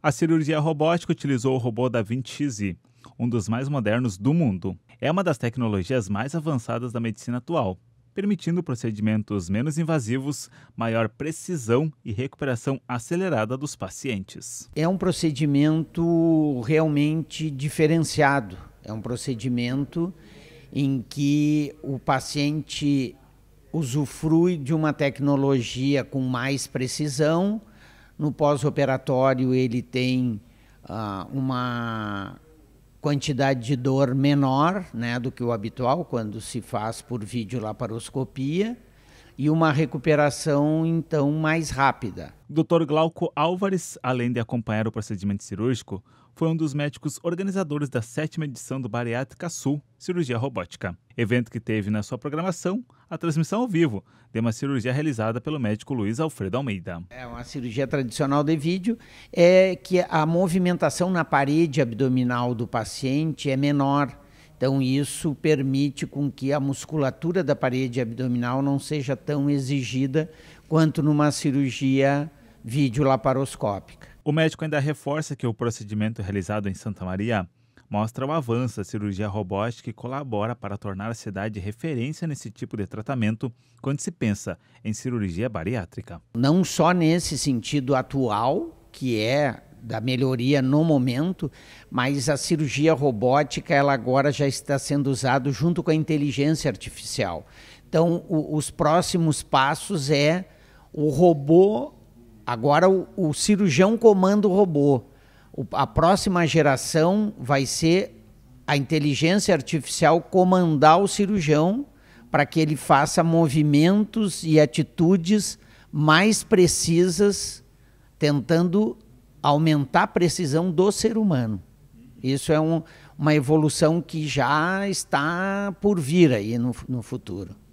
A cirurgia robótica utilizou o robô da Vinci, um dos mais modernos do mundo. É uma das tecnologias mais avançadas da medicina atual, permitindo procedimentos menos invasivos, maior precisão e recuperação acelerada dos pacientes. É um procedimento realmente diferenciado. É um procedimento em que o paciente usufrui de uma tecnologia com mais precisão no pós-operatório, ele tem uh, uma quantidade de dor menor né, do que o habitual, quando se faz por videolaparoscopia e uma recuperação então mais rápida. Dr. Glauco Álvares, além de acompanhar o procedimento cirúrgico, foi um dos médicos organizadores da sétima edição do Bariátrica Sul Cirurgia Robótica, evento que teve na sua programação a transmissão ao vivo de uma cirurgia realizada pelo médico Luiz Alfredo Almeida. É uma cirurgia tradicional de vídeo, é que a movimentação na parede abdominal do paciente é menor então, isso permite com que a musculatura da parede abdominal não seja tão exigida quanto numa cirurgia videolaparoscópica. O médico ainda reforça que o procedimento realizado em Santa Maria mostra o avanço da cirurgia robótica e colabora para tornar a cidade referência nesse tipo de tratamento quando se pensa em cirurgia bariátrica. Não só nesse sentido atual, que é da melhoria no momento, mas a cirurgia robótica ela agora já está sendo usada junto com a inteligência artificial. Então, o, os próximos passos é o robô, agora o, o cirurgião comanda o robô. O, a próxima geração vai ser a inteligência artificial comandar o cirurgião para que ele faça movimentos e atitudes mais precisas, tentando aumentar a precisão do ser humano. Isso é um, uma evolução que já está por vir aí no, no futuro.